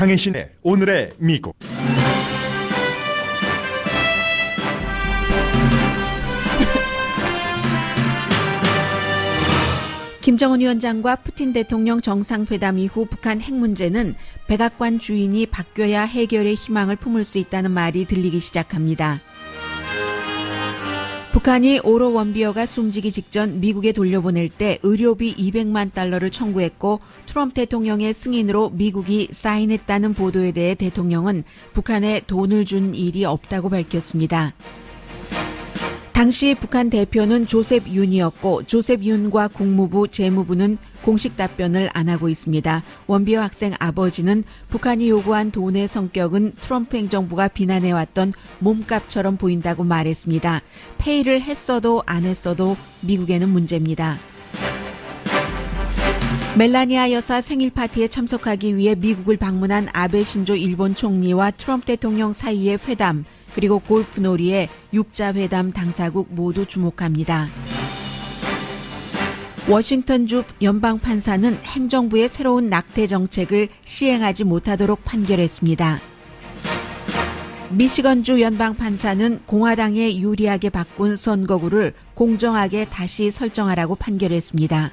강혜신의 오늘의 미국 김정은 위원장과 푸틴 대통령 정상회담 이후 북한 핵 문제는 백악관 주인이 바뀌어야 해결의 희망을 품을 수 있다는 말이 들리기 시작합니다. 북한이 오로 원비어가 숨지기 직전 미국에 돌려보낼 때 의료비 200만 달러를 청구했고 트럼프 대통령의 승인으로 미국이 사인했다는 보도에 대해 대통령은 북한에 돈을 준 일이 없다고 밝혔습니다. 당시 북한 대표는 조셉 윤이었고 조셉 윤과 국무부 재무부는 공식 답변을 안 하고 있습니다. 원비어 학생 아버지는 북한이 요구한 돈의 성격은 트럼프 행정부가 비난해왔던 몸값처럼 보인다고 말했습니다. 페이를 했어도 안 했어도 미국에는 문제입니다. 멜라니아 여사 생일 파티에 참석하기 위해 미국을 방문한 아베 신조 일본 총리와 트럼프 대통령 사이의 회담, 그리고 골프놀이에 육자회담 당사국 모두 주목합니다. 워싱턴주 연방판사는 행정부의 새로운 낙태 정책을 시행하지 못하도록 판결했습니다. 미시건주 연방판사는 공화당에 유리하게 바꾼 선거구를 공정하게 다시 설정하라고 판결했습니다.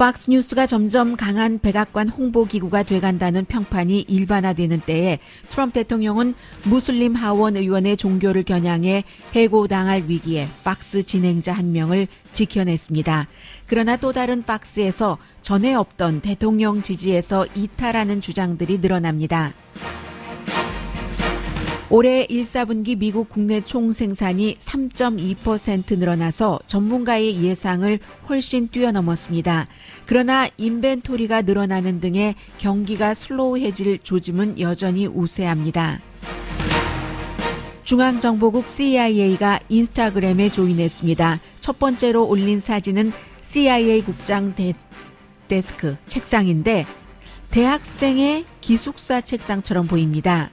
팍스뉴스가 점점 강한 백악관 홍보기구가 돼간다는 평판이 일반화되는 때에 트럼프 대통령은 무슬림 하원 의원의 종교를 겨냥해 해고당할 위기에 팍스 진행자 한 명을 지켜냈습니다. 그러나 또 다른 팍스에서 전에 없던 대통령 지지에서 이탈하는 주장들이 늘어납니다. 올해 1사분기 미국 국내 총 생산이 3.2% 늘어나서 전문가의 예상을 훨씬 뛰어넘었습니다. 그러나 인벤토리가 늘어나는 등의 경기가 슬로우해질 조짐은 여전히 우세합니다. 중앙정보국 CIA가 인스타그램에 조인했습니다. 첫 번째로 올린 사진은 CIA 국장 데, 데스크 책상인데 대학생의 기숙사 책상처럼 보입니다.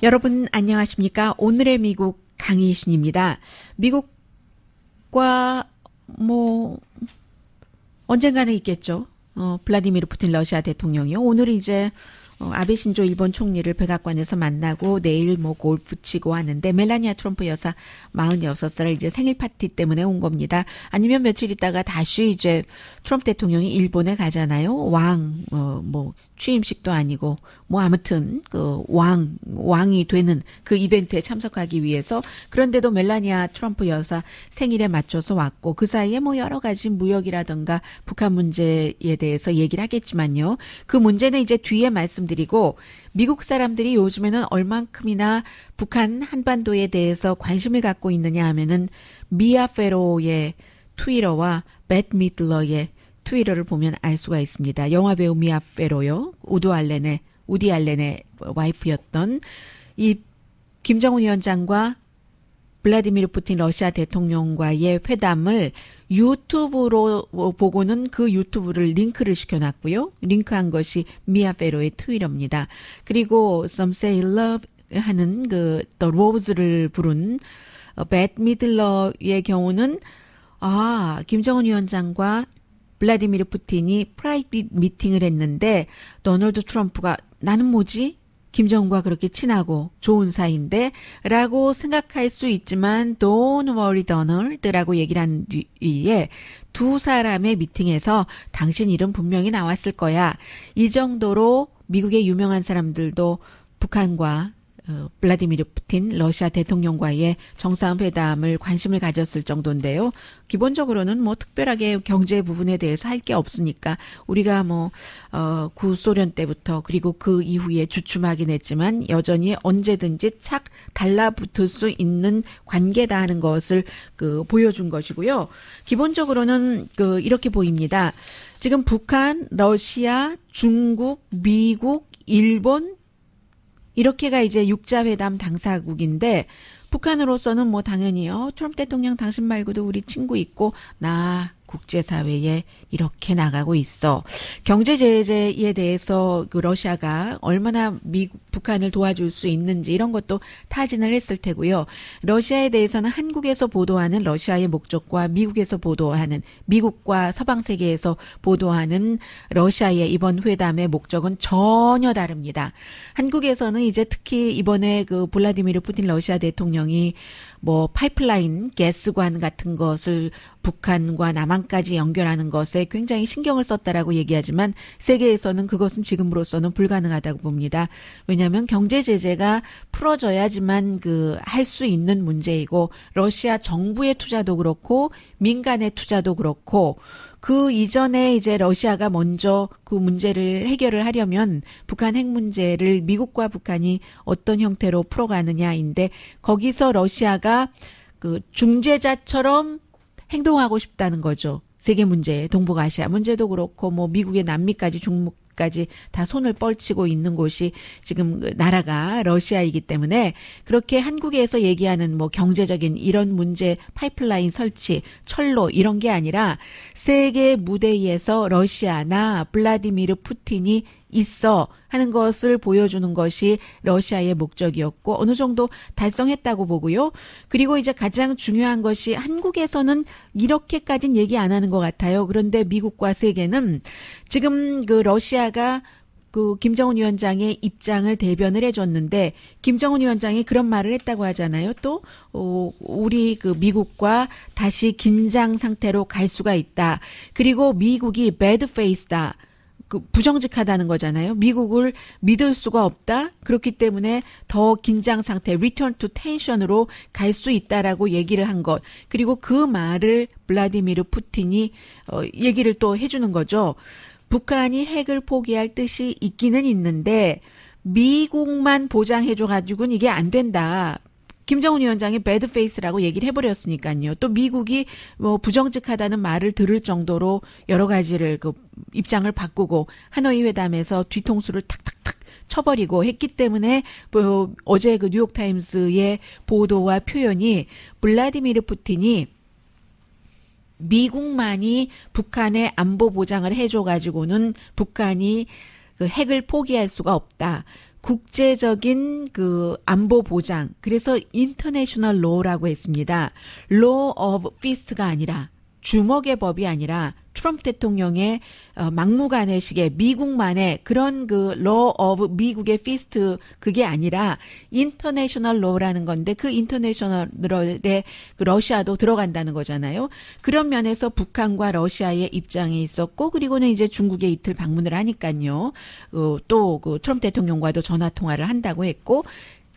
여러분 안녕하십니까? 오늘의 미국 강희신입니다. 미국과 뭐 언젠가는 있겠죠. 어, 블라디미르 푸틴 러시아 대통령이요. 오늘 이제 어, 아베 신조 일본 총리를 백악관에서 만나고 내일 뭐 골프 치고 하는데 멜라니아 트럼프 여사 46살 이제 생일 파티 때문에 온 겁니다. 아니면 며칠 있다가 다시 이제 트럼프 대통령이 일본에 가잖아요. 왕, 어, 뭐 취임식도 아니고 뭐 아무튼 그왕 왕이 되는 그 이벤트에 참석하기 위해서 그런데도 멜라니아 트럼프 여사 생일에 맞춰서 왔고 그 사이에 뭐 여러 가지 무역이라든가 북한 문제에 대해서 얘기를 하겠지만요. 그 문제는 이제 뒤에 말씀드리고 미국 사람들이 요즘에는 얼만큼이나 북한 한반도에 대해서 관심을 갖고 있느냐 하면은 미아 페로의 트위터와 맷 미들러의 트위터를 보면 알 수가 있습니다. 영화 배우 미아 페로요. 우드 알렌의 우디 알렌의 와이프였던 이 김정은 위원장과 블라디미르 푸틴 러시아 대통령과의 회담을 유튜브로 보고는 그 유튜브를 링크를 시켜놨고요. 링크한 것이 미아 페로의 트위터입니다. 그리고 Some Say Love 하는 그 The Rose를 부른 벳 어, 미들러의 경우는 아 김정은 위원장과 블라디미르 푸틴이 프라이빗 미팅을 했는데 도널드 트럼프가 나는 뭐지? 김정은과 그렇게 친하고 좋은 사이인데 라고 생각할 수 있지만 Don't worry Donald라고 얘기를 한 뒤에 두 사람의 미팅에서 당신 이름 분명히 나왔을 거야. 이 정도로 미국의 유명한 사람들도 북한과 어, 블라디미르 푸틴 러시아 대통령과의 정상회담을 관심을 가졌을 정도인데요. 기본적으로는 뭐 특별하게 경제 부분에 대해서 할 게 없으니까 우리가 뭐, 어, 구소련 때부터 그리고 그 이후에 주춤하긴 했지만 여전히 언제든지 착 달라붙을 수 있는 관계다 하는 것을 그 보여준 것이고요. 기본적으로는 그 이렇게 보입니다. 지금 북한, 러시아, 중국, 미국, 일본, 이렇게가 이제 육자회담 당사국인데 북한으로서는 뭐 당연히 요 트럼프 대통령 당신 말고도 우리 친구 있고 나 국제사회에 이렇게 나가고 있어. 경제 제재에 대해서 그 러시아가 얼마나 미국 북한을 도와줄 수 있는지 이런 것도 타진을 했을 테고요. 러시아에 대해서는 한국에서 보도하는 러시아의 목적과 미국에서 보도하는 미국과 서방 세계에서 보도하는 러시아의 이번 회담의 목적은 전혀 다릅니다. 한국에서는 이제 특히 이번에 그 블라디미르 푸틴 러시아 대통령이 뭐 파이프라인 게스관 같은 것을 북한과 남한까지 연결하는 것에 굉장히 신경을 썼다라고 얘기하지만 세계에서는 그것은 지금으로서는 불가능하다고 봅니다. 왜냐하면 경제 제재가 풀어져야지만 그 할 수 있는 문제이고 러시아 정부의 투자도 그렇고 민간의 투자도 그렇고 그 이전에 이제 러시아가 먼저 그 문제를 해결을 하려면 북한 핵 문제를 미국과 북한이 어떤 형태로 풀어가느냐인데 거기서 러시아가 그 중재자처럼 행동하고 싶다는 거죠. 세계 문제, 동북아시아 문제도 그렇고 뭐 미국의 남미까지 중국 기업까지 다 손을 뻘치고 있는 곳이 지금 그 나라가 러시아이기 때문에 그렇게 한국에서 얘기하는 뭐 경제적인 이런 문제 파이프라인 설치, 철로 이런 게 아니라 세계 무대 에서 러시아나 블라디미르 푸틴이 있어 하는 것을 보여주는 것이 러시아의 목적이었고 어느 정도 달성했다고 보고요. 그리고 이제 가장 중요한 것이 한국에서는 이렇게까진 얘기 안 하는 것 같아요. 그런데 미국과 세계는 지금 그 러시아가 그 김정은 위원장의 입장을 대변을 해줬는데 김정은 위원장이 그런 말을 했다고 하잖아요. 또 어, 우리 그 미국과 다시 긴장 상태로 갈 수가 있다. 그리고 미국이 배드 페이스다. 그 부정직하다는 거잖아요. 미국을 믿을 수가 없다. 그렇기 때문에 더 긴장 상태, return to tension으로 갈 수 있다라고 얘기를 한 것. 그리고 그 말을 블라디미르 푸틴이 어 얘기를 또 해주는 거죠. 북한이 핵을 포기할 뜻이 있기는 있는데 미국만 보장해줘가지고는 이게 안 된다. 김정은 위원장이 배드 페이스라고 얘기를 해버렸으니까요. 또 미국이 뭐 부정직하다는 말을 들을 정도로 여러 가지를 그 입장을 바꾸고 하노이 회담에서 뒤통수를 탁탁탁 쳐버리고 했기 때문에 뭐 어제 그 뉴욕 타임스의 보도와 표현이 블라디미르 푸틴이 미국만이 북한의 안보 보장을 해줘가지고는 북한이 그 핵을 포기할 수가 없다. 국제적인 그 안보 보장 그래서 인터내셔널 로라고 우 했습니다. 로 오브 피스트가 아니라 주먹의 법이 아니라 트럼프 대통령의 어, 막무가내식의 미국만의 그런 그러 오브 미국의 피스트 그게 아니라 인터내셔널 로라는 건데 그 인터내셔널에 그 러시아도 들어간다는 거잖아요. 그런 면에서 북한과 러시아의 입장이 있었고 그리고는 이제 중국에 이틀 방문을 하니까요. 어, 또그 트럼프 대통령과도 전화 통화를 한다고 했고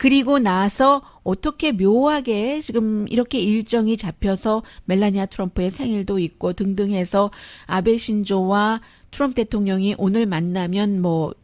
그리고 나서 어떻게 묘하게 지금 이렇게 일정이 잡혀서 멜라니아 트럼프의 생일도 있고 등등 해서 아베 신조와 트럼프 대통령이 오늘 만나면 뭐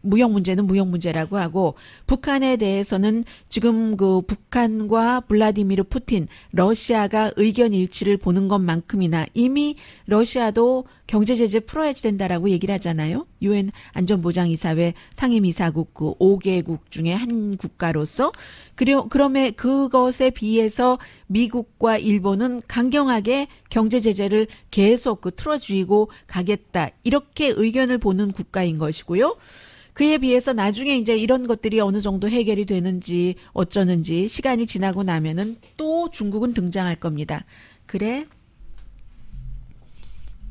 무역 문제는 무역 문제라고 하고 북한에 대해서는 지금 그 북한과 블라디미르 푸틴 러시아가 의견 일치를 보는 것만큼이나 이미 러시아도 경제 제재 풀어야지 된다라고 얘기를 하잖아요. 유엔 안전보장이사회 상임이사국 그 5개국 중에 한 국가로서 그려 그럼에 그것에 비해서 미국과 일본은 강경하게 경제 제재를 계속 그틀어주고 가겠다 이렇게 의견을 보는 국가인 것이고요. 그에 비해서 나중에 이제 이런 것들이 어느 정도 해결이 되는지 어쩌는지 시간이 지나고 나면은 또 중국은 등장할 겁니다. 그래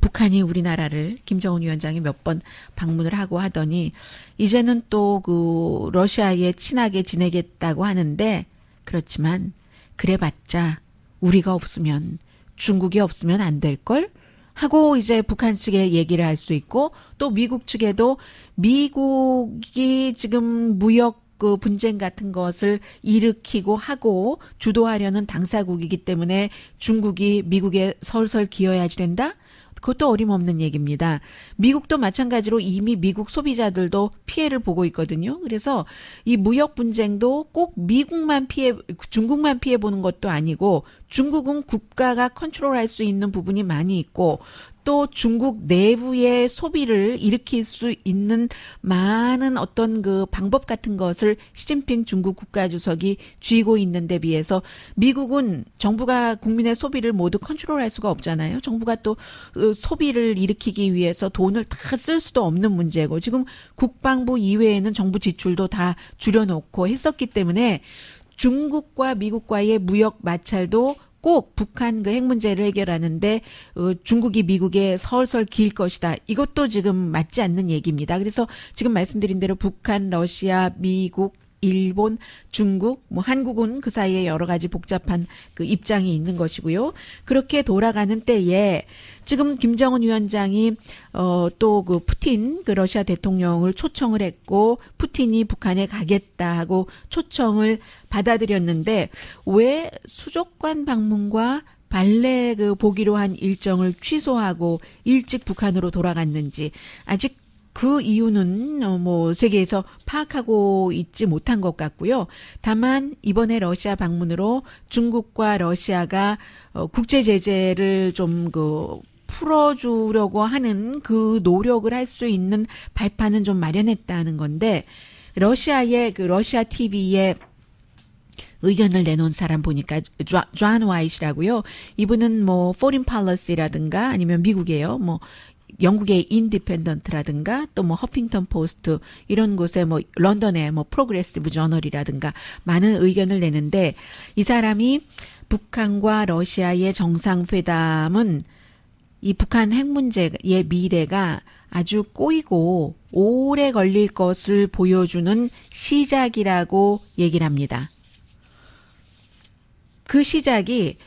북한이 우리나라를 김정은 위원장이 몇 번 방문을 하고 하더니 이제는 또 그 러시아에 친하게 지내겠다고 하는데 그렇지만 그래봤자 우리가 없으면 중국이 없으면 안될걸 하고 이제 북한 측에 얘기를 할 수 있고 또 미국 측에도 미국이 지금 무역 그 분쟁 같은 것을 일으키고 하고 주도하려는 당사국이기 때문에 중국이 미국에 설설 기여해야지 된다? 그것도 어림없는 얘기입니다. 미국도 마찬가지로 이미 미국 소비자들도 피해를 보고 있거든요. 그래서 이 무역 분쟁도 꼭 미국만 피해, 중국만 피해 보는 것도 아니고 중국은 국가가 컨트롤할 수 있는 부분이 많이 있고 또 중국 내부의 소비를 일으킬 수 있는 많은 어떤 그 방법 같은 것을 시진핑 중국 국가주석이 쥐고 있는 데 비해서 미국은 정부가 국민의 소비를 모두 컨트롤할 수가 없잖아요. 정부가 또 그 소비를 일으키기 위해서 돈을 다 쓸 수도 없는 문제고 지금 국방부 이외에는 정부 지출도 다 줄여놓고 했었기 때문에 중국과 미국과의 무역 마찰도 꼭 북한 그 핵 문제를 해결하는데 어, 중국이 미국에 설설 기일 것이다. 이것도 지금 맞지 않는 얘기입니다. 그래서 지금 말씀드린 대로 북한, 러시아, 미국, 일본, 중국, 뭐 한국은 그 사이에 여러 가지 복잡한 그 입장이 있는 것이고요. 그렇게 돌아가는 때에 지금 김정은 위원장이 어또 그 푸틴 그 러시아 대통령을 초청을 했고 푸틴이 북한에 가겠다 하고 초청을 받아들였는데 왜 수족관 방문과 발레 그 보기로 한 일정을 취소하고 일찍 북한으로 돌아갔는지 아직 그 이유는 어, 뭐 세계에서 파악하고 있지 못한 것 같고요. 다만 이번에 러시아 방문으로 중국과 러시아가 어, 국제 제재를 좀그 풀어주려고 하는 그 노력을 할 수 있는 발판은 좀 마련했다는 건데 러시아의 그 러시아 TV에 의견을 내놓은 사람 보니까 존 와이시라고요. 이분은 뭐 포린 팔러시라든가 아니면 미국이에요. 뭐 영국의 인디펜던트라든가 또 뭐 허핑턴 포스트 이런 곳에 뭐 런던의 뭐 프로그레시브 저널이라든가 많은 의견을 내는데 이 사람이 북한과 러시아의 정상회담은 이 북한 핵 문제의 미래가 아주 꼬이고 오래 걸릴 것을 보여주는 시작이라고 얘기를 합니다. 그 시작이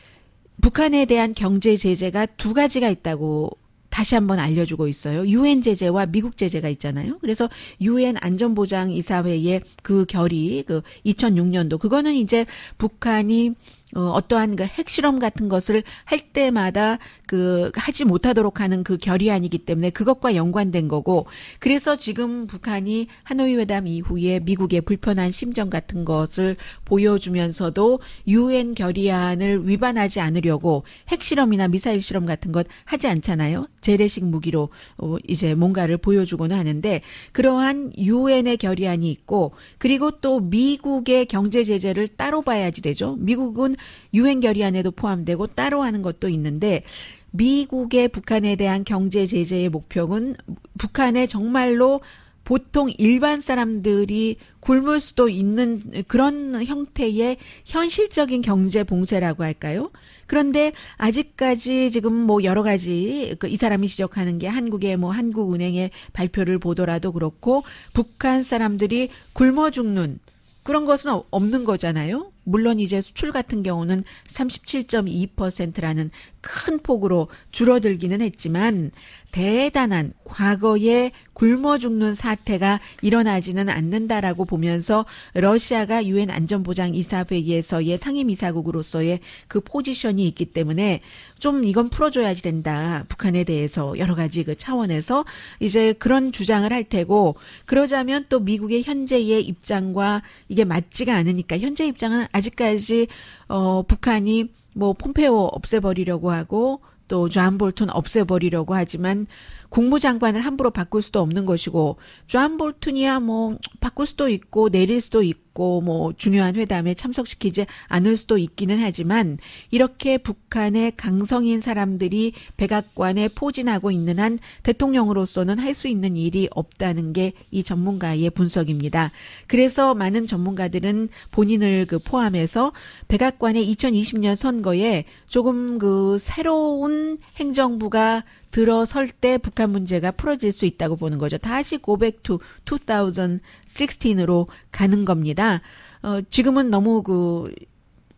북한에 대한 경제 제재가 두 가지가 있다고 다시 한번 알려주고 있어요. 유엔 제재와 미국 제재가 있잖아요. 그래서 유엔 안전보장 이사회의 그 결의 그 2006년도 그거는 이제 북한이 어, 어떠한 그 핵실험 같은 것을 할 때마다 그 하지 못하도록 하는 그 결의안이기 때문에 그것과 연관된 거고 그래서 지금 북한이 하노이 회담 이후에 미국의 불편한 심정 같은 것을 보여주면서도 유엔 결의안을 위반하지 않으려고 핵실험이나 미사일 실험 같은 것 하지 않잖아요. 재래식 무기로 어, 이제 뭔가를 보여주고는 하는데 그러한 유엔의 결의안이 있고 그리고 또 미국의 경제 제재를 따로 봐야지 되죠. 미국은 유엔 결의안에도 포함되고 따로 하는 것도 있는데 미국의 북한에 대한 경제 제재의 목표는 북한에 정말로 보통 일반 사람들이 굶을 수도 있는 그런 형태의 현실적인 경제 봉쇄라고 할까요? 그런데 아직까지 지금 뭐 여러 가지 그 이 사람이 지적하는 게 한국의 뭐 한국은행의 발표를 보더라도 그렇고 북한 사람들이 굶어 죽는 그런 것은 없는 거잖아요. 물론 이제 수출 같은 경우는 37.2%라는 큰 폭으로 줄어들기는 했지만 대단한 과거에 굶어 죽는 사태가 일어나지는 않는다라고 보면서 러시아가 유엔 안전보장 이사회에서의 상임 이사국으로서의 그 포지션이 있기 때문에 좀 이건 풀어줘야지 된다. 북한에 대해서 여러 가지 그 차원에서 이제 그런 주장을 할 테고 그러자면 또 미국의 현재의 입장과 이게 맞지가 않으니까 현재 입장은 아직까지 어 북한이 뭐 폼페오 없애버리려고 하고 또존볼튼 없애버리려고 하지만 국무장관을 함부로 바꿀 수도 없는 것이고 존볼튼이야뭐 바꿀 수도 있고 내릴 수도 있고 있고 뭐 중요한 회담에 참석시키지 않을 수도 있기는 하지만 이렇게 북한의 강성인 사람들이 백악관에 포진하고 있는 한 대통령으로서는 할 수 있는 일이 없다는 게 이 전문가의 분석입니다. 그래서 많은 전문가들은 본인을 그 포함해서 백악관의 2020년 선거에 조금 그 새로운 행정부가 들어설 때 북한 문제가 풀어질 수 있다고 보는 거죠. 다시 고백 투 2016으로 가는 겁니다. 어, 지금은 너무 그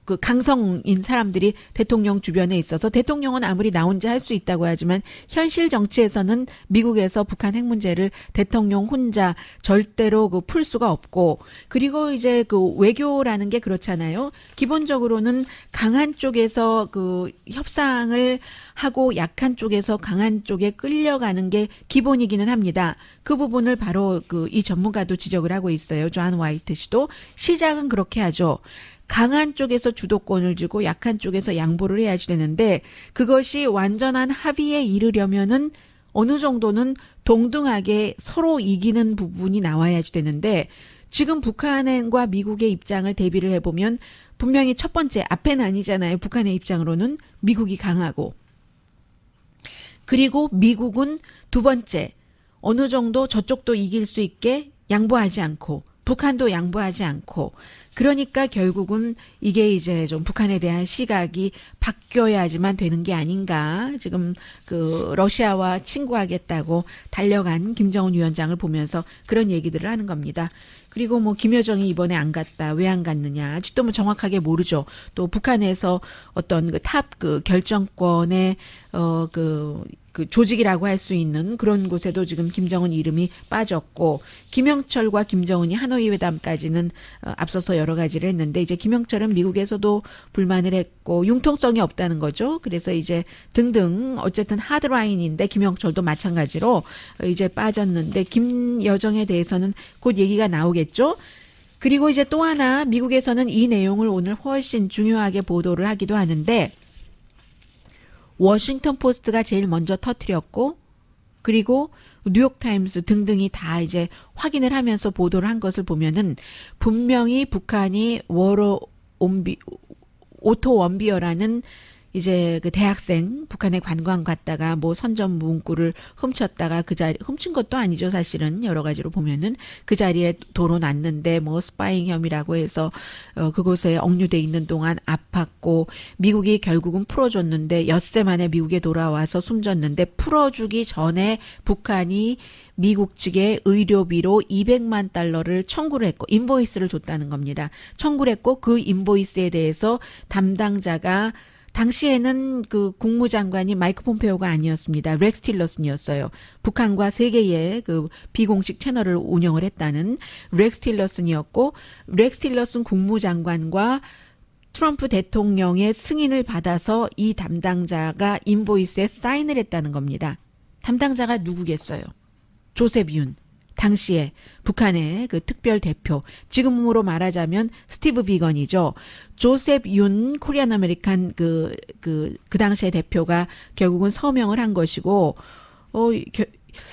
그 강성인 사람들이 대통령 주변에 있어서 대통령은 아무리 나 혼자 할 수 있다고 하지만 현실 정치에서는 미국에서 북한 핵 문제를 대통령 혼자 절대로 그 풀 수가 없고 그리고 이제 그 외교라는 게 그렇잖아요. 기본적으로는 강한 쪽에서 그 협상을 하고 약한 쪽에서 강한 쪽에 끌려가는 게 기본이기는 합니다. 그 부분을 바로 그 이 전문가도 지적을 하고 있어요. 존 와이트 씨도 시작은 그렇게 하죠. 강한 쪽에서 주도권을 주고 약한 쪽에서 양보를 해야지 되는데 그것이 완전한 합의에 이르려면은 어느 정도는 동등하게 서로 이기는 부분이 나와야지 되는데 지금 북한과 미국의 입장을 대비를 해보면 분명히 첫 번째 앞에는 아니잖아요. 북한의 입장으로는 미국이 강하고 그리고 미국은 두 번째 어느 정도 저쪽도 이길 수 있게 양보하지 않고 북한도 양보하지 않고 그러니까 결국은 이게 이제 좀 북한에 대한 시각이 바뀌어야지만 되는 게 아닌가. 지금 그 러시아와 친구하겠다고 달려간 김정은 위원장을 보면서 그런 얘기들을 하는 겁니다. 그리고 뭐 김여정이 이번에 안 갔다 왜 안 갔느냐 아직도 뭐 정확하게 모르죠. 또 북한에서 어떤 그 탑그 그 결정권의 어그 그 조직이라고 할 수 있는 그런 곳에도 지금 김정은 이름이 빠졌고 김영철과 김정은이 하노이 회담까지는 어, 앞서서 여러 가지를 했는데 이제 김영철은 미국에서도 불만을 했고 융통성이 없다는 거죠. 그래서 이제 등등 어쨌든 하드라인인데 김영철도 마찬가지로 어, 이제 빠졌는데 김여정에 대해서는 곧 얘기가 나오겠죠. 그리고 이제 또 하나 미국에서는 이 내용을 오늘 훨씬 중요하게 보도를 하기도 하는데 워싱턴 포스트가 제일 먼저 터트렸고 그리고 뉴욕 타임스 등등이 다 이제 확인을 하면서 보도를 한 것을 보면은 분명히 북한이 워로 온비 오토 원비어라는 이제 그 대학생 북한에 관광 갔다가 뭐 선전 문구를 훔쳤다가 그 자리 훔친 것도 아니죠 사실은 여러 가지로 보면은 그 자리에 도로 났는데 뭐 스파잉 혐의라고 해서 어 그곳에 억류돼 있는 동안 아팠고 미국이 결국은 풀어줬는데 엿새 만에 미국에 돌아와서 숨졌는데 풀어주기 전에 북한이 미국 측에 의료비로 200만 달러를 청구를 했고 인보이스를 줬다는 겁니다. 청구를 했고 그 인보이스에 대해서 담당자가 당시에는 그 국무장관이 마이크 폼페오가 아니었습니다. 렉스 틸러슨이었어요. 북한과 세계의 그 비공식 채널을 운영을 했다는 렉스 틸러슨이었고 렉스 틸러슨 국무장관과 트럼프 대통령의 승인을 받아서 이 담당자가 인보이스에 사인을 했다는 겁니다. 담당자가 누구겠어요? 조셉 윤. 당시에 북한의 그 특별 대표, 지금으로 말하자면 스티브 비건이죠. 조셉 윤 코리안 아메리칸 그, 그, 그 당시의 대표가 결국은 서명을 한 것이고, 어, 겨,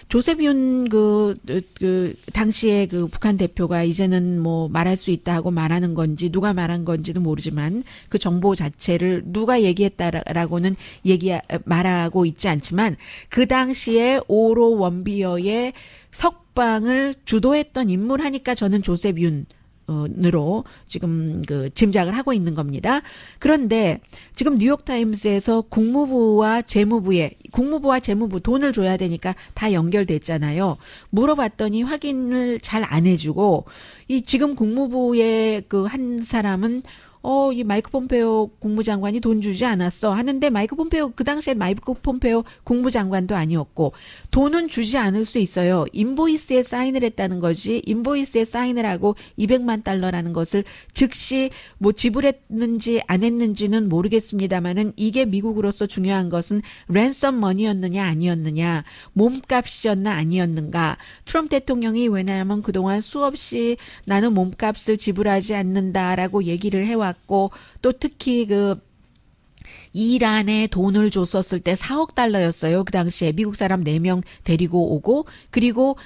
조셉 윤 그, 그, 그, 당시에 그 북한 대표가 이제는 뭐 말할 수 있다 하고 말하는 건지 누가 말한 건지도 모르지만 그 정보 자체를 누가 얘기했다라고는 얘기, 말하고 있지 않지만 그 당시에 오로 원비어의 석 국방을 주도했던 인물 하니까 저는 조셉 윤 어, 으로 지금 그 짐작을 하고 있는 겁니다. 그런데 지금 뉴욕 타임스에서 국무부와 재무부에 국무부와 재무부 돈을 줘야 되니까 다 연결됐잖아요. 물어봤더니 확인을 잘 안 해주고 이 지금 국무부의 그 한 사람은 어, 이 마이크 폼페오 국무장관이 돈 주지 않았어 하는데 마이크 폼페오 그 당시에 마이크 폼페오 국무장관도 아니었고 돈은 주지 않을 수 있어요. 인보이스에 사인을 했다는 거지 인보이스에 사인을 하고 200만 달러라는 것을 즉시 뭐 지불했는지 안 했는지는 모르겠습니다만은 이게 미국으로서 중요한 것은 랜섬 머니였느냐 아니었느냐 몸값이었나 아니었는가 트럼프 대통령이 왜냐하면 그동안 수없이 나는 몸값을 지불하지 않는다라고 얘기를 해와 같고 또 특히 그 이란에 돈을 줬었을 때 4억 달러였어요. 그 당시에 미국 사람 4명 데리고 오고 그리고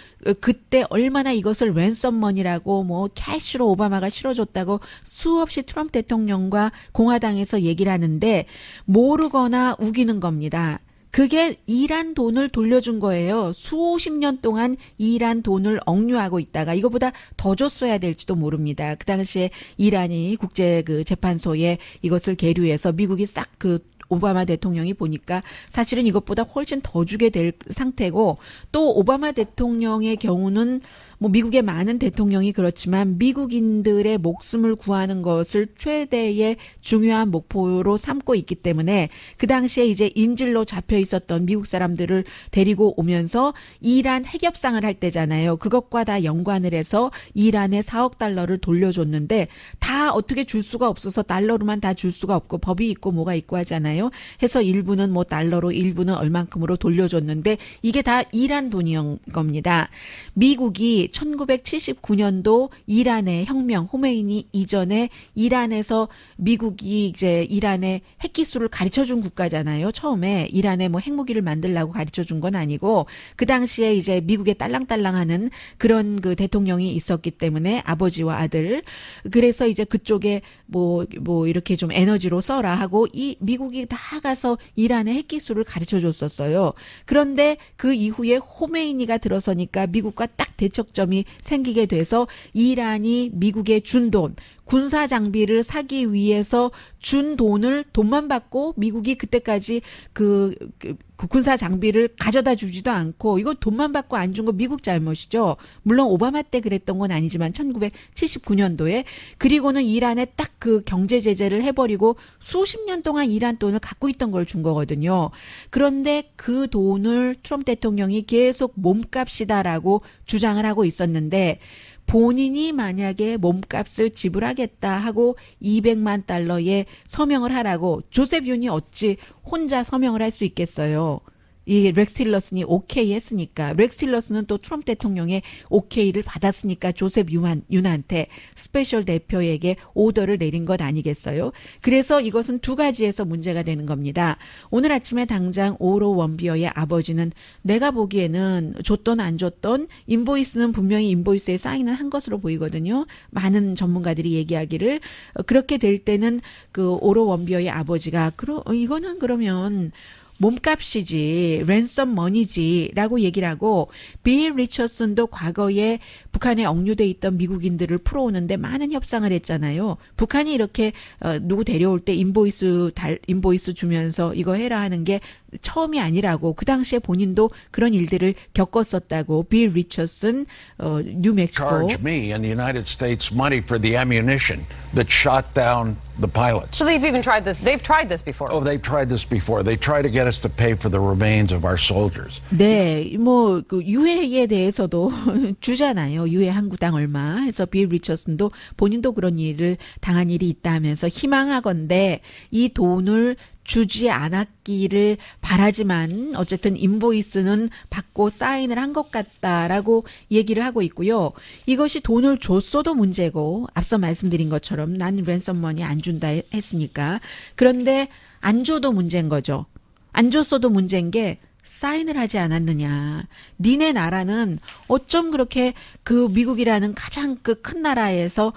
그때 얼마나 이것을 랜섬머니라고 뭐 캐시로 오바마가 실어줬다고 수없이 트럼프 대통령과 공화당에서 얘기를 하는데 모르거나 우기는 겁니다. 그게 일한 돈을 돌려준 거예요. 수십 년 동안 일한 돈을 억류하고 있다가 이거보다 더 줬어야 될지도 모릅니다. 그 당시에 이란이 국제 그 재판소에 이것을 계류해서 미국이 싹 그 오바마 대통령이 보니까 사실은 이것보다 훨씬 더 주게 될 상태고 또 오바마 대통령의 경우는 뭐 미국의 많은 대통령이 그렇지만 미국인들의 목숨을 구하는 것을 최대의 중요한 목표로 삼고 있기 때문에 그 당시에 이제 인질로 잡혀 있었던 미국 사람들을 데리고 오면서 이란 핵협상을 할 때잖아요. 그것과 다 연관을 해서 이란에 4억 달러를 돌려줬는데 다 어떻게 줄 수가 없어서 달러로만 다 줄 수가 없고 법이 있고 뭐가 있고 하잖아요. 해서 일부는 뭐 달러로 일부는 얼만큼으로 돌려줬는데 이게 다 이란 돈이었 겁니다. 미국이 1979년도 이란의 혁명 호메인이 이전에 이란에서 미국이 이제 이란의 핵기술을 가르쳐 준 국가잖아요. 처음에 이란에 뭐 핵무기를 만들라고 가르쳐 준건 아니고 그 당시에 이제 미국에 딸랑딸랑하는 그런 그 대통령이 있었기 때문에 아버지와 아들 그래서 이제 그쪽에 뭐뭐 뭐 이렇게 좀 에너지로 써라 하고 이 미국이 다 가서 이란의 핵기술을 가르쳐 줬었어요. 그런데 그 이후에 호메인이가 들어서니까 미국과 딱 대척 문점이 생기게 돼서 이란이 미국에 준돈 군사 장비를 사기 위해서 준 돈을 돈만 받고 미국이 그때까지 그, 그, 그 군사 장비를 가져다 주지도 않고 이건 돈만 받고 안 준 거 미국 잘못이죠. 물론 오바마 때 그랬던 건 아니지만 1979년도에 그리고는 이란에 딱 그 경제 제재를 해버리고 수십 년 동안 이란 돈을 갖고 있던 걸 준 거거든요. 그런데 그 돈을 트럼프 대통령이 계속 몸값이다라고 주장을 하고 있었는데 본인이 만약에 몸값을 지불하겠다 하고 200만 달러에 서명을 하라고 조셉 윤이 어찌 혼자 서명을 할 수 있겠어요. 이 렉스 틸러슨이 오케이 했으니까 렉스 틸러슨은 또 트럼프 대통령의 오케이를 받았으니까 조셉 유한 유나한테 스페셜 대표에게 오더를 내린 것 아니겠어요? 그래서 이것은 두 가지에서 문제가 되는 겁니다. 오늘 아침에 당장 오로 원비어의 아버지는 내가 보기에는 줬던 안 줬던 인보이스는 분명히 인보이스에 사인을 한 것으로 보이거든요. 많은 전문가들이 얘기하기를 그렇게 될 때는 그 오로 원비어의 아버지가 그러 이거는 그러면 몸값이지 랜섬 머니지라고 얘기를 하고 빌 리처슨도 과거에 북한에 억류돼 있던 미국인들을 풀어오는데 많은 협상을 했잖아요. 북한이 이렇게 어, 누구 데려올 때 인보이스 달 인보이스 주면서 이거 해라 하는 게 처음이 아니라고 그 당시에 본인도 그런 일들을 겪었었다고 빌 리처슨 어, 뉴멕시코 charge me and the United States money for the ammunition that shot down the pilots. So they've even tried this. They've tried this before. Oh, they've tried this before. They try to get us to pay for the remains of our soldiers. 네, 뭐그 유해에 대해서도 주잖아요. 유해 한구당 얼마. 해서 빌 리처슨도 본인도 그런 일을 당한 일이 있다면서 희망하건데 이 돈을 주지 않았기를 바라지만 어쨌든 인보이스는 받고 사인을 한 것 같다라고 얘기를 하고 있고요. 이것이 돈을 줬어도 문제고 앞서 말씀드린 것처럼 난 랜섬머니 안 준다 했으니까 그런데 안 줘도 문제인 거죠. 안 줬어도 문제인 게 사인을 하지 않았느냐. 니네 나라는 어쩜 그렇게 그 미국이라는 가장 그 큰 나라에서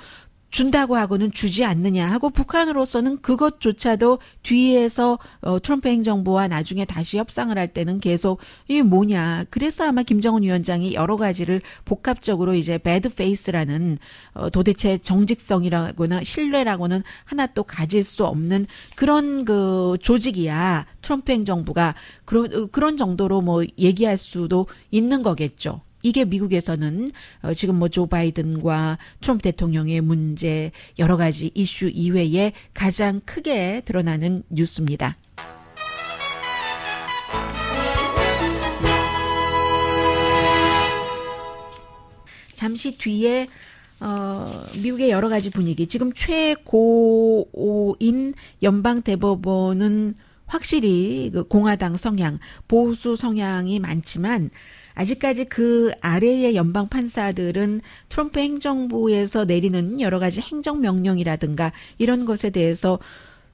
준다고 하고는 주지 않느냐 하고 북한으로서는 그것조차도 뒤에서 어, 트럼프 행정부와 나중에 다시 협상을 할 때는 계속 이 뭐냐 그래서 아마 김정은 위원장이 여러 가지를 복합적으로 이제 배드 페이스라는 어, 도대체 정직성이라거나 신뢰라고는 하나 또 가질 수 없는 그런 그 조직이야 트럼프 행정부가 그런 어, 그런 정도로 뭐 얘기할 수도 있는 거겠죠. 이게 미국에서는 어, 지금 뭐 조 바이든과 트럼프 대통령의 문제 여러 가지 이슈 이외에 가장 크게 드러나는 뉴스입니다. 잠시 뒤에 어, 미국의 여러 가지 분위기. 지금 최고인 연방 대법원은 확실히 그 공화당 성향, 보수 성향이 많지만 아직까지 그 아래의 연방 판사들은 트럼프 행정부에서 내리는 여러 가지 행정 명령이라든가 이런 것에 대해서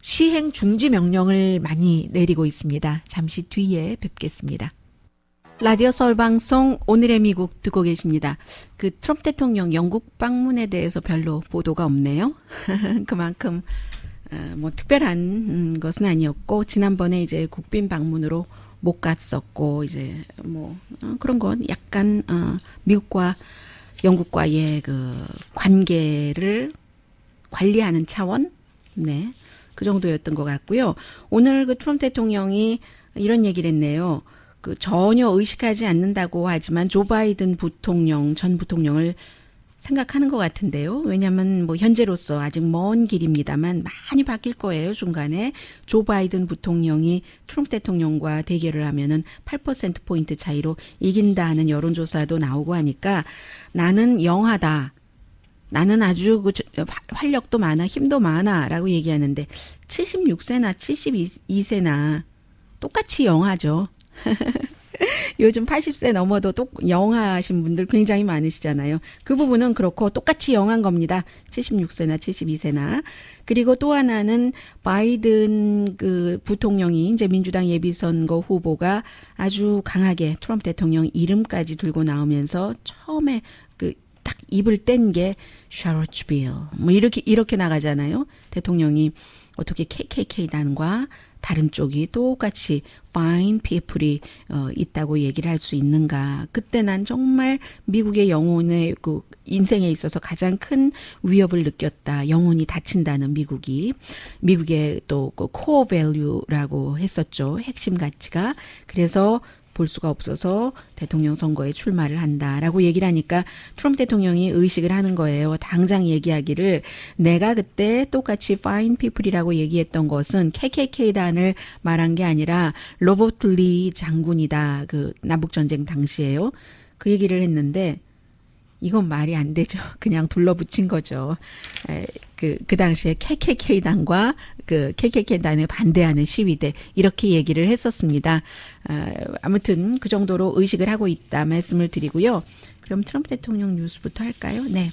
시행 중지 명령을 많이 내리고 있습니다. 잠시 뒤에 뵙겠습니다. 라디오 서울 방송 오늘의 미국 듣고 계십니다. 그 트럼프 대통령 영국 방문에 대해서 별로 보도가 없네요. 그만큼 어, 뭐 특별한 음, 것은 아니었고 지난번에 이제 국빈 방문으로 못 갔었고 이제 뭐 어, 그런 건 약간 어 미국과 영국과의 그 관계를 관리하는 차원 네. 그 정도였던 것 같고요. 오늘 그 트럼프 대통령이 이런 얘기를 했네요. 그 전혀 의식하지 않는다고 하지만 조 바이든 부통령 전 부통령을 생각하는 것 같은데요. 왜냐하면 뭐 현재로서 아직 먼 길입니다만 많이 바뀔 거예요. 중간에 조 바이든 부통령이 트럼프 대통령과 대결을 하면은 8% 포인트 차이로 이긴다 하는 여론조사도 나오고 하니까 나는 영하다. 나는 아주 그 활력도 많아, 힘도 많아라고 얘기하는데 76세나 72세나 똑같이 영하죠. 요즘 80세 넘어도 또 영하신 분들 굉장히 많으시잖아요. 그 부분은 그렇고 똑같이 영한 겁니다. 76세나 72세나. 그리고 또 하나는 바이든 그 부통령이 이제 민주당 예비선거 후보가 아주 강하게 트럼프 대통령 이름까지 들고 나오면서 처음에 그 딱 입을 뗀 게 샤로츠빌 뭐 이렇게 이렇게 나가잖아요. 대통령이 어떻게 KKK 단과 다른 쪽이 똑같이 fine people이 어, 있다고 얘기를 할 수 있는가. 그때 난 정말 미국의 영혼의 그 인생에 있어서 가장 큰 위협을 느꼈다. 영혼이 다친다는 미국이 미국의 또 그 코어 밸류라고 했었죠. 핵심 가치가. 그래서 볼 수가 없어서 대통령 선거에 출마를 한다라고 얘기를 하니까 트럼프 대통령이 의식을 하는 거예요. 당장 얘기하기를 내가 그때 똑같이 파인 피플이라고 얘기했던 것은 KKK단을 말한 게 아니라 로버트 리 장군이다. 그 남북 전쟁 당시에요. 그 얘기를 했는데 이건 말이 안 되죠. 그냥 둘러붙인 거죠. 그, 그 당시에 k k k 단과그 k k k 단을 반대하는 시위대, 이렇게 얘기를 했었습니다. 아무튼 그 정도로 의식을 하고 있다 말씀을 드리고요. 그럼 트럼프 대통령 뉴스부터 할까요? 네.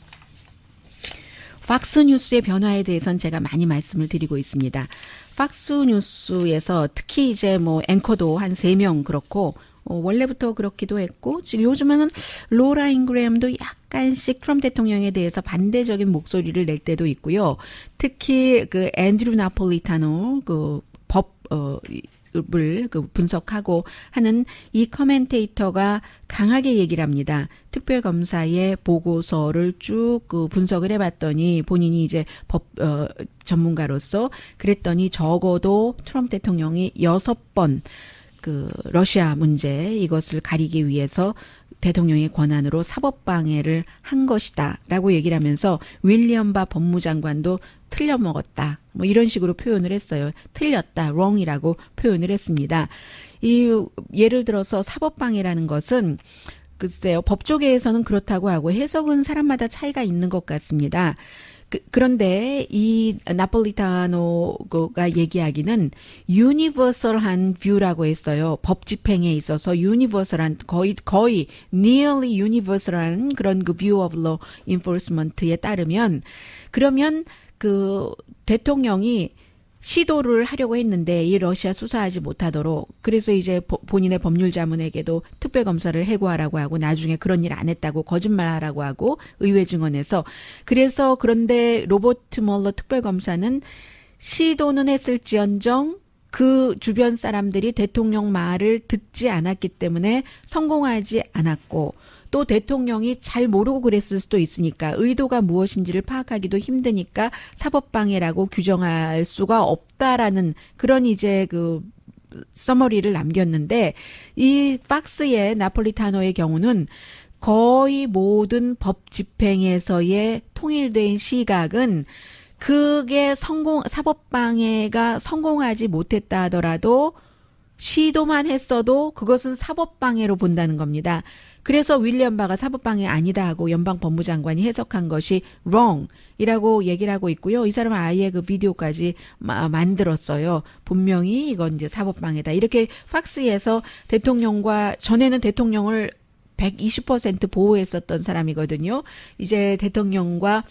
팍스 뉴스의 변화에 대해선 제가 많이 말씀을 드리고 있습니다. 팍스 뉴스에서 특히 이제 뭐 앵커도 한 세 명 그렇고 어, 원래부터 그렇기도 했고 지금 요즘에는 로라 잉그램도 약간씩 트럼프 대통령에 대해서 반대적인 목소리를 낼 때도 있고요. 특히 그 앤드류 나폴리타노 그법 어, 을그 분석하고 하는 이 커멘테이터가 강하게 얘기를 합니다. 특별검사의 보고서를 쭉 그 분석을 해봤더니 본인이 이제 법, 어, 전문가로서 그랬더니 적어도 트럼프 대통령이 여섯 번그 러시아 문제 이것을 가리기 위해서 대통령의 권한으로 사법 방해를 한 것이다라고 얘기를 하면서 윌리엄 바 법무장관도 틀려 먹었다. 뭐 이런 식으로 표현을 했어요. 틀렸다, wrong이라고 표현을 했습니다. 이 예를 들어서 사법 방해라는 것은 글쎄요. 법조계에서는 그렇다고 하고 해석은 사람마다 차이가 있는 것 같습니다. 그, 런데이 나폴리타노가 얘기하기는 유니버설한 뷰라고 했어요. 법 집행에 있어서 유니버설한 거의 거의 nearly universal한 그런 그 view of law enforcement에 따르면 그러면 그 대통령이 시도를 하려고 했는데 이 러시아 수사하지 못하도록 그래서 이제 본인의 법률 자문에게도 특별 검사를 해고하라고 하고 나중에 그런 일 안 했다고 거짓말하라고 하고 의회 증언에서 그래서 그런데 로버트 몰러 특별 검사는 시도는 했을지언정 그 주변 사람들이 대통령 말을 듣지 않았기 때문에 성공하지 않았고 또 대통령이 잘 모르고 그랬을 수도 있으니까 의도가 무엇인지를 파악하기도 힘드니까 사법방해라고 규정할 수가 없다라는 그런 이제 그 서머리를 남겼는데 이 박스의 나폴리타노의 경우는 거의 모든 법 집행에서의 통일된 시각은 그게 성공 사법방해가 성공하지 못했다 하더라도 시도만 했어도 그것은 사법방해로 본다는 겁니다. 그래서 윌리엄 바가 사법방해 아니다 하고 연방 법무장관이 해석한 것이 wrong이라고 얘기를 하고 있고요. 이 사람은 아예 그 비디오까지 마, 만들었어요. 분명히 이건 이제 사법방해다. 이렇게 팍스에서 대통령과 전에는 대통령을 120% 보호했었던 사람이거든요. 이제 대통령과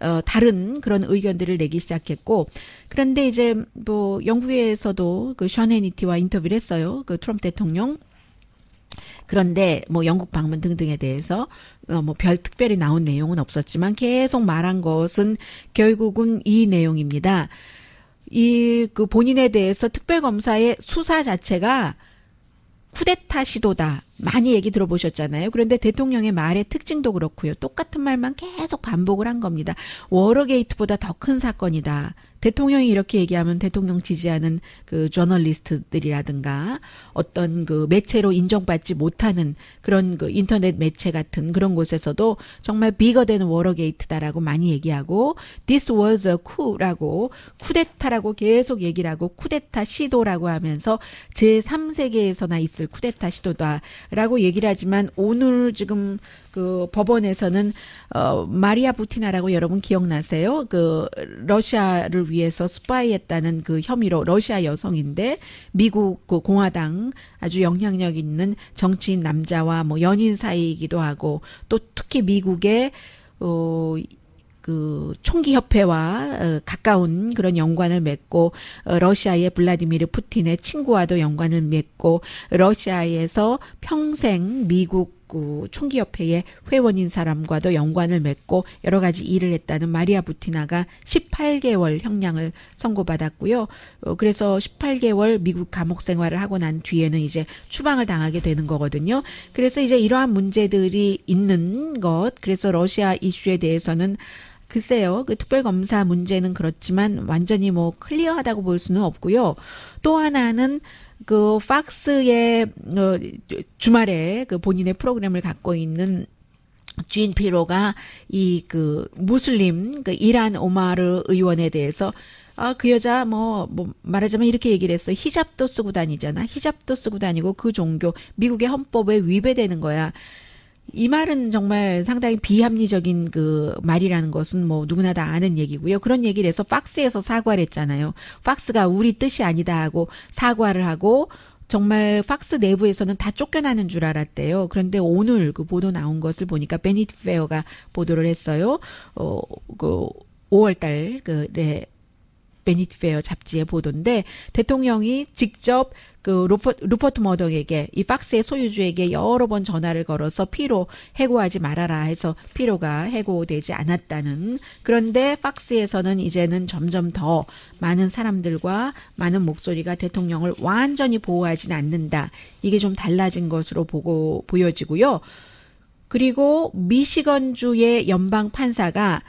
어, 다른 그런 의견들을 내기 시작했고 그런데 이제 뭐 영국에서도 그션 헤니티와 인터뷰를 했어요. 그 트럼프 대통령 그런데 뭐 영국 방문 등등에 대해서 어, 뭐별 특별히 나온 내용은 없었지만 계속 말한 것은 결국은 이 내용입니다. 이 그 본인에 대해서 특별검사의 수사 자체가 쿠데타 시도다. 많이 얘기 들어보셨잖아요. 그런데 대통령의 말의 특징도 그렇고요. 똑같은 말만 계속 반복을 한 겁니다. 워러게이트보다 더 큰 사건이다. 대통령이 이렇게 얘기하면 대통령 지지하는 그 저널리스트들이라든가 어떤 그 매체로 인정받지 못하는 그런 그 인터넷 매체 같은 그런 곳에서도 정말 비거 된 워러게이트다라고 많이 얘기하고 this was a c o u p 라고 쿠데타라고 계속 얘기를 하고 쿠데타 시도라고 하면서 제3세계에서나 있을 쿠데타 시도다라고 얘기를 하지만 오늘 지금 그 법원에서는 어 마리아 부티나라고 여러분 기억나세요? 그 러시아를 위해서 스파이했다는 그 혐의로 러시아 여성인데 미국 그 공화당 아주 영향력 있는 정치인 남자와 뭐 연인 사이이기도 하고 또 특히 미국의 어, 그 총기 협회와 어, 가까운 그런 연관을 맺고 어, 러시아의 블라디미르 푸틴의 친구와도 연관을 맺고 러시아에서 평생 미국 그 총기협회의 회원인 사람과도 연관을 맺고 여러 가지 일을 했다는 마리아 부티나가 18개월 형량을 선고받았고요. 어, 그래서 18개월 미국 감옥 생활을 하고 난 뒤에는 이제 추방을 당하게 되는 거거든요. 그래서 이제 이러한 문제들이 있는 것, 그래서 러시아 이슈에 대해서는 글쎄요. 그 특별검사 문제는 그렇지만 완전히 뭐 클리어하다고 볼 수는 없고요. 또 하나는 그 팍스의 어, 주말에 그 본인의 프로그램을 갖고 있는 주인 피로가 이 그 무슬림 그 이란 오마르 의원에 대해서 아, 그 여자, 뭐, 뭐, 말하자면 이렇게 얘기를 했어. 히잡도 쓰고 다니잖아. 히잡도 쓰고 다니고 그 종교, 미국의 헌법에 위배되는 거야. 이 말은 정말 상당히 비합리적인 그 말이라는 것은 뭐 누구나 다 아는 얘기고요. 그런 얘기를 해서 팍스에서 사과를 했잖아요. 팍스가 우리 뜻이 아니다 하고 사과를 하고 정말 팍스 내부에서는 다 쫓겨나는 줄 알았대요. 그런데 오늘 그 보도 나온 것을 보니까 베니트 페어가 보도를 했어요. 어, 그 5월 달 그에 네, 베니트 페어 잡지의 보도인데 대통령이 직접 그 루퍼, 루퍼트 머덕에게 이 박스의 소유주에게 여러 번 전화를 걸어서 피로 해고하지 말아라 해서 피로가 해고되지 않았다는 그런데 박스에서는 이제는 점점 더 많은 사람들과 많은 목소리가 대통령을 완전히 보호하지는 않는다. 이게 좀 달라진 것으로 보고 보여지고요. 그리고 미시건주의 연방 판사가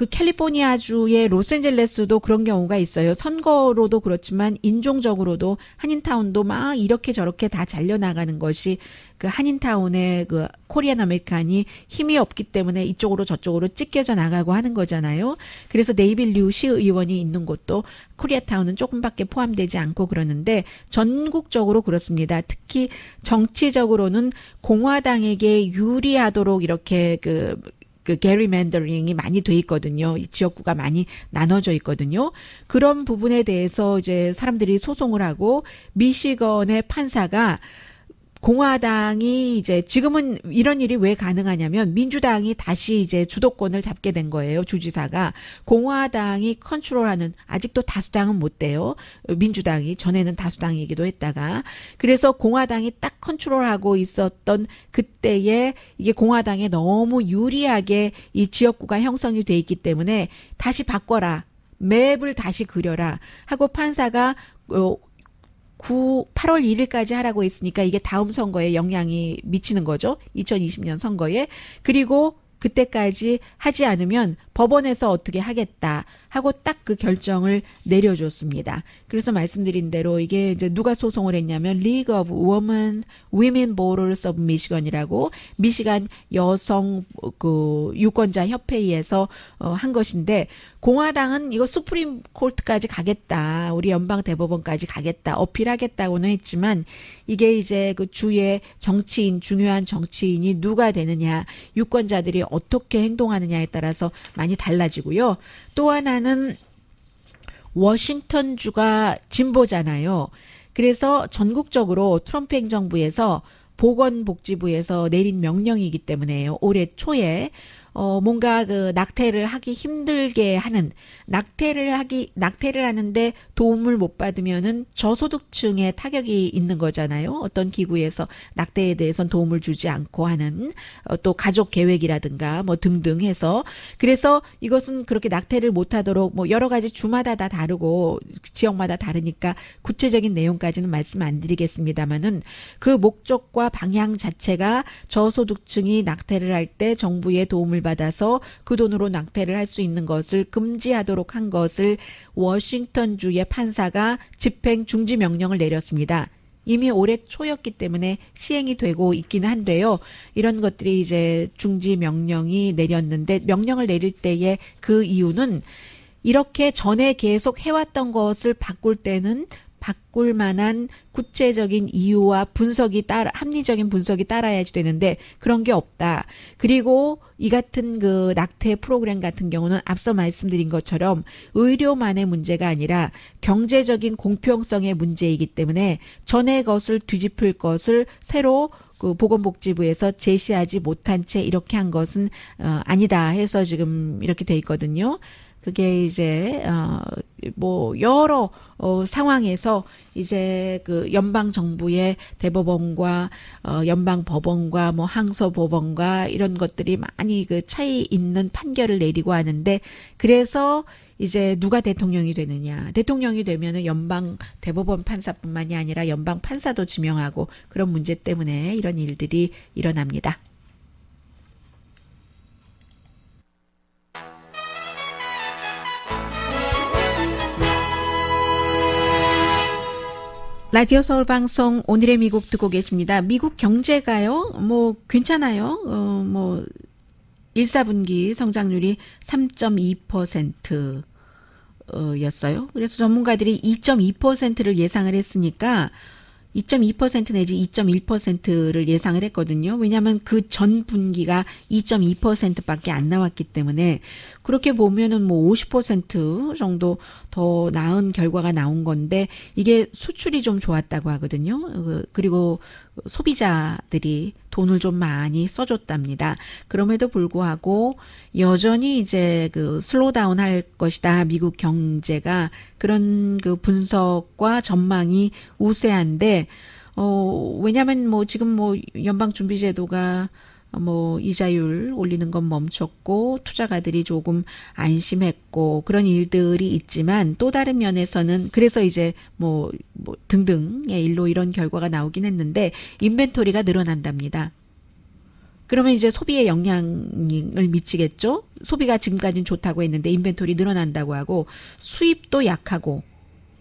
그 캘리포니아주의 로스앤젤레스도 그런 경우가 있어요. 선거로도 그렇지만 인종적으로도 한인타운도 막 이렇게 저렇게 다 잘려나가는 것이 그 한인타운의 그 코리안 아메리칸이 힘이 없기 때문에 이쪽으로 저쪽으로 찢겨져 나가고 하는 거잖아요. 그래서 네이빌 류 시의원이 있는 곳도 코리아타운은 조금밖에 포함되지 않고 그러는데 전국적으로 그렇습니다. 특히 정치적으로는 공화당에게 유리하도록 이렇게 그그 게리 맨더링이 많이 돼 있거든요. 이 지역구가 많이 나눠져 있거든요. 그런 부분에 대해서 이제 사람들이 소송을 하고 미시건의 판사가 공화당이 이제 지금은 이런 일이 왜 가능하냐면 민주당이 다시 이제 주도권을 잡게 된 거예요. 주지사가 공화당이 컨트롤하는 아직도 다수당은 못 돼요. 민주당이 전에는 다수당이기도 했다가 그래서 공화당이 딱 컨트롤하고 있었던 그때에 이게 공화당에 너무 유리하게 이 지역구가 형성이 돼 있기 때문에 다시 바꿔라. 맵을 다시 그려라 하고 판사가 어, 9, 8월 1일까지 하라고 했으니까 이게 다음 선거에 영향이 미치는 거죠. 2020년 선거에. 그리고 그때까지 하지 않으면 법원에서 어떻게 하겠다 하고 딱 그 결정을 내려줬습니다. 그래서 말씀드린 대로 이게 이제 누가 소송을 했냐면 리그 오브 워먼 위민 보럴 서브 미시건이라고 미시간 여성 그 유권자 협회에서 어 한 것인데 공화당은 이거 수프림 콜트까지 가겠다. 우리 연방 대법원까지 가겠다. 어필하겠다고는 했지만 이게 이제 그 주의 정치인 중요한 정치인이 누가 되느냐, 유권자들이 어떻게 행동하느냐에 따라서 많이 달라지고요. 또 하나 일단은 워싱턴주가 진보잖아요. 그래서 전국적으로 트럼프 행정부에서 보건복지부에서 내린 명령이기 때문에 올해 초에 어, 뭔가 그 낙태를 하기 힘들게 하는, 낙태를 하기, 낙태를 하는데 도움을 못 받으면은 저소득층에 타격이 있는 거잖아요. 어떤 기구에서 낙태에 대해선 도움을 주지 않고 하는, 어, 또 가족 계획이라든가 뭐 등등 해서. 그래서 이것은 그렇게 낙태를 못 하도록 뭐 여러 가지 주마다 다 다르고 지역마다 다르니까 구체적인 내용까지는 말씀 안 드리겠습니다만은 그 목적과 방향 자체가 저소득층이 낙태를 할 때 정부의 도움을 돈을 받아서 그 돈으로 낙태를 할 수 있는 것을 금지하도록 한 것을 워싱턴주의 판사가 집행 중지 명령을 내렸습니다. 이미 올해 초였기 때문에 시행이 되고 있기는 한데요. 이런 것들이 이제 중지 명령이 내렸는데 명령을 내릴 때의 그 이유는 이렇게 전에 계속 해왔던 것을 바꿀 때는 바꿀 만한 구체적인 이유와 분석이 따라 합리적인 분석이 따라야지 되는데 그런 게 없다. 그리고 이 같은 그 낙태 프로그램 같은 경우는 앞서 말씀드린 것처럼 의료만의 문제가 아니라 경제적인 공평성의 문제이기 때문에 전의 것을 뒤집을 것을 새로 그 보건복지부에서 제시하지 못한 채 이렇게 한 것은 어 아니다 해서 지금 이렇게 돼 있거든요. 그게 이제 어뭐 여러 어 상황에서 이제 그 연방 정부의 대법원과 어 연방 법원과 뭐 항소 법원과 이런 것들이 많이 그 차이 있는 판결을 내리고 하는데 그래서 이제 누가 대통령이 되느냐. 대통령이 되면은 연방 대법원 판사뿐만이 아니라 연방 판사도 지명하고 그런 문제 때문에 이런 일들이 일어납니다. 라디오 서울 방송 오늘의 미국 듣고 계십니다. 미국 경제가요, 뭐, 괜찮아요. 어, 뭐, 1사분기 성장률이 3.2%. 였어요. 그래서 전문가들이 2.2%를 예상을 했으니까 2.2% 내지 2.1%를 예상을 했거든요. 왜냐하면 그 전 분기가 2.2%밖에 안 나왔기 때문에 그렇게 보면은 뭐 50% 정도 더 나은 결과가 나온 건데 이게 수출이 좀 좋았다고 하거든요. 그, 그리고 소비자들이 돈을 좀 많이 써줬답니다. 그럼에도 불구하고 여전히 이제 그 슬로다운 할 것이다. 미국 경제가 그런 그 분석과 전망이 우세한데 어 왜냐면 뭐 지금 뭐 연방 준비제도가 뭐 이자율 올리는 건 멈췄고 투자가들이 조금 안심했고 그런 일들이 있지만 또 다른 면에서는 그래서 이제 뭐, 뭐 등등의 일로 이런 결과가 나오긴 했는데 인벤토리가 늘어난답니다. 그러면 이제 소비에 영향을 미치겠죠? 소비가 지금까지는 좋다고 했는데 인벤토리 늘어난다고 하고 수입도 약하고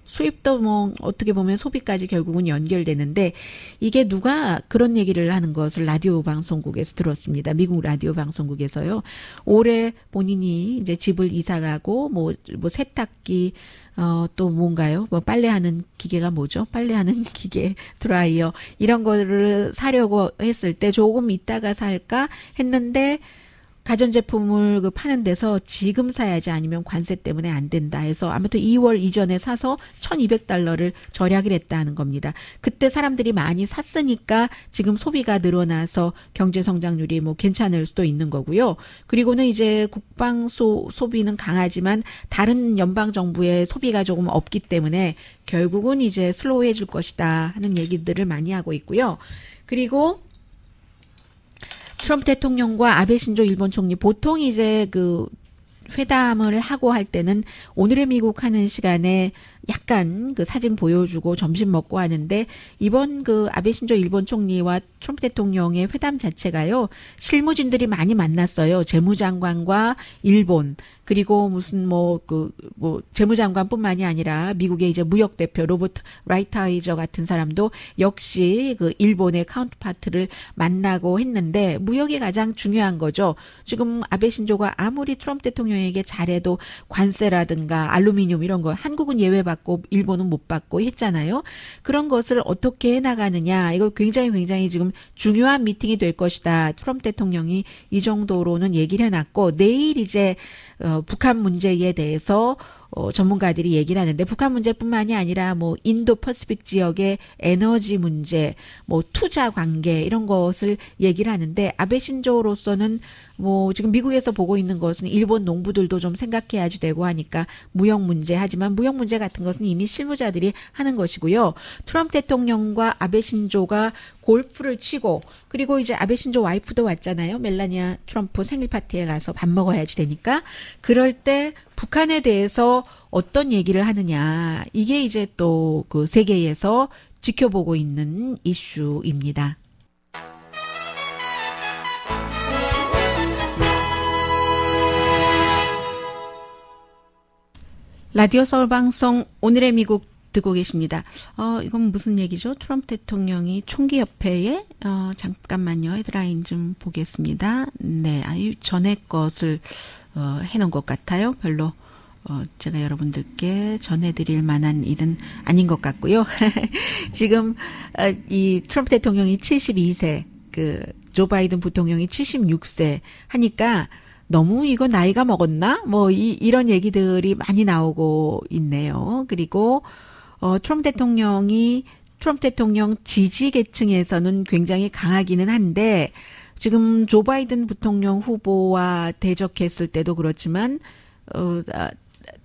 수입도 뭐 어떻게 보면 소비까지 결국은 연결되는데 이게 누가 그런 얘기를 하는 것을 라디오 방송국에서 들었습니다. 미국 라디오 방송국에서요. 올해 본인이 이제 집을 이사 가고 뭐, 뭐 세탁기 어, 또 뭔가요? 뭐 빨래하는 기계가 뭐죠? 빨래하는 기계, 드라이어 이런 거를 사려고 했을 때 조금 있다가 살까 했는데 가전제품을 그 파는 데서 지금 사야지 아니면 관세 때문에 안 된다 해서 아무튼 2월 이전에 사서 1200달러를 절약을 했다는 겁니다. 그때 사람들이 많이 샀으니까 지금 소비가 늘어나서 경제 성장률이 뭐 괜찮을 수도 있는 거고요. 그리고는 이제 국방 소, 소비는 강하지만 다른 연방 정부의 소비가 조금 없기 때문에 결국은 이제 슬로우해줄 것이다 하는 얘기들을 많이 하고 있고요. 그리고 트럼프 대통령과 아베 신조 일본 총리 보통 이제 그 회담을 하고 할 때는 오늘의 미국 하는 시간에 약간 그 사진 보여주고 점심 먹고 하는데 이번 그 아베 신조 일본 총리와 트럼프 대통령의 회담 자체가요 실무진들이 많이 만났어요 재무장관과 일본 그리고 무슨 뭐 그뭐 그뭐 재무장관뿐만이 아니라 미국의 이제 무역 대표 로버트 라이타이저 같은 사람도 역시 그 일본의 카운트파트를 만나고 했는데 무역이 가장 중요한 거죠 지금 아베 신조가 아무리 트럼프 대통령에게 잘해도 관세라든가 알루미늄 이런 거 한국은 예외 받고 일본은 못 받고 했잖아요. 그런 것을 어떻게 해 나가느냐 이거 굉장히 굉장히 지금 중요한 미팅이 될 것이다. 트럼프 대통령이 이 정도로는 얘기를 해놨고 내일 이제 어, 북한 문제에 대해서 어, 전문가들이 얘기를 하는데 북한 문제뿐만이 아니라 뭐 인도 퍼시픽 지역의 에너지 문제, 뭐 투자 관계 이런 것을 얘기를 하는데 아베 신조로서는 뭐 지금 미국에서 보고 있는 것은 일본 농부들도 좀 생각해야지 되고 하니까 무역 문제 하지만 무역 문제 같은 것은 이미 실무자들이 하는 것이고요. 트럼프 대통령과 아베 신조가 골프를 치고 그리고 이제 아베 신조 와이프도 왔잖아요. 멜라니아 트럼프 생일 파티에 가서 밥 먹어야지 되니까 그럴 때 북한에 대해서 어떤 얘기를 하느냐 이게 이제 또 그 세계에서 지켜보고 있는 이슈입니다. 라디오 서울 방송 오늘의 미국 듣고 계십니다. 어, 이건 무슨 얘기죠? 트럼프 대통령이 총기 협회에 어, 잠깐만요. 헤드라인 좀 보겠습니다. 네, 아유 전에 것을 어, 해놓은 것 같아요. 별로 어, 제가 여러분들께 전해드릴 만한 일은 아닌 것 같고요. 지금 어, 이 트럼프 대통령이 72세, 그 조 바이든 부통령이 76세 하니까 너무 이거 나이가 먹었나? 뭐 이, 이런 얘기들이 많이 나오고 있네요. 그리고 어, 트럼프 대통령이 트럼프 대통령 지지 계층에서는 굉장히 강하기는 한데 지금 조 바이든 부통령 후보와 대적했을 때도 그렇지만 어, 아,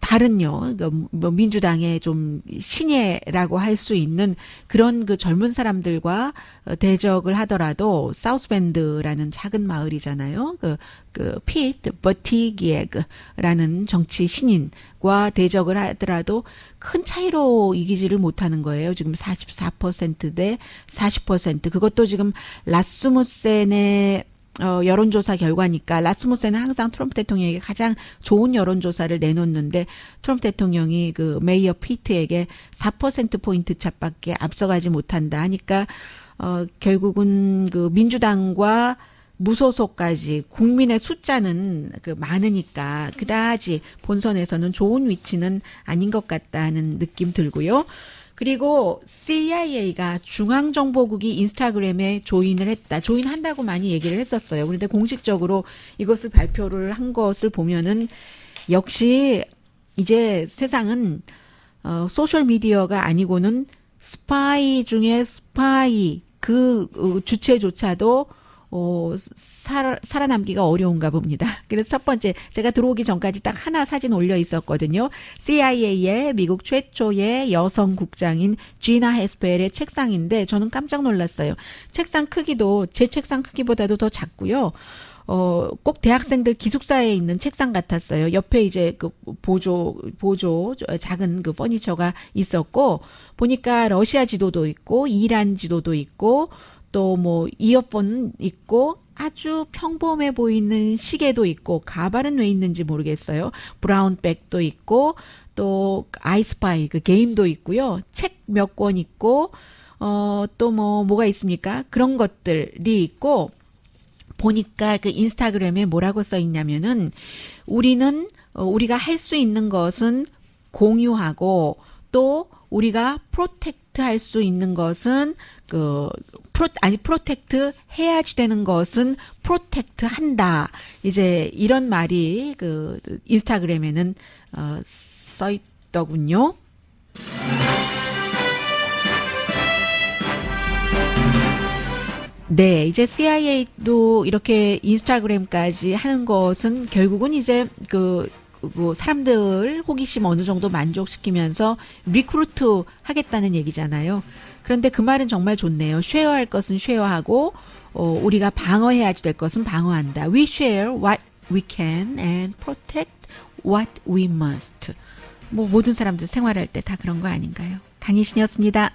다른요, 그 뭐 민주당의 좀 신예라고 할 수 있는 그런 그 젊은 사람들과 어, 대적을 하더라도 사우스밴드라는 작은 마을이잖아요. 그, 그, 피트 버티기에그라는 정치 신인과 대적을 하더라도 큰 차이로 이기지를 못하는 거예요. 지금 44%대 40%. 그것도 지금 라스무센의 어, 여론조사 결과니까 라츠모스는 항상 트럼프 대통령에게 가장 좋은 여론조사를 내놓는데 트럼프 대통령이 그 메이어 피트에게 4%포인트 차밖에 앞서가지 못한다 하니까, 어, 결국은 그 민주당과 무소속까지 국민의 숫자는 그 많으니까 그다지 본선에서는 좋은 위치는 아닌 것 같다는 느낌 들고요. 그리고 CIA가 중앙정보국이 인스타그램에 조인을 했다. 조인한다고 많이 얘기를 했었어요. 그런데 공식적으로 이것을 발표를 한 것을 보면은 역시 이제 세상은 어, 소셜 미디어가 아니고는 스파이 중에 스파이 그 어, 주체조차도 어, 살, 살아남기가 어려운가 봅니다. 그래서 첫 번째 제가 들어오기 전까지 딱 하나 사진 올려 있었거든요. CIA의 미국 최초의 여성 국장인 지나 헤스펠의 책상인데 저는 깜짝 놀랐어요. 책상 크기도 제 책상 크기보다도 더 작고요. 어, 꼭 대학생들 기숙사에 있는 책상 같았어요. 옆에 이제 그 보조, 보조, 작은 그 퍼니처가 있었고, 보니까 러시아 지도도 있고, 이란 지도도 있고, 또뭐 이어폰 있고 아주 평범해 보이는 시계도 있고 가발은 왜 있는지 모르겠어요. 브라운백도 있고 또 아이스파이 그 게임도 있고요. 책 몇 권 있고 어 또 뭐 뭐가 있습니까? 그런 것들이 있고 보니까 그 인스타그램에 뭐라고 써 있냐면은 우리는 어, 우리가 할 수 있는 것은 공유하고 또 우리가 프로텍트 할 수 있는 것은 그 프로 아니 프로텍트 해야지 되는 것은 프로텍트 한다. 이제 이런 말이 그 인스타그램에는 어써 있더군요. 네, 이제 CIA도 이렇게 인스타그램까지 하는 것은 결국은 이제 그, 그 사람들 호기심 어느 정도 만족시키면서 리크루트 하겠다는 얘기잖아요. 그런데 그 말은 정말 좋네요. 쉐어할 것은 쉐어하고 어, 우리가 방어해야지 될 것은 방어한다. We share what we can and protect what we must. 뭐 모든 사람들 생활할 때 다 그런 거 아닌가요? 강희신이었습니다.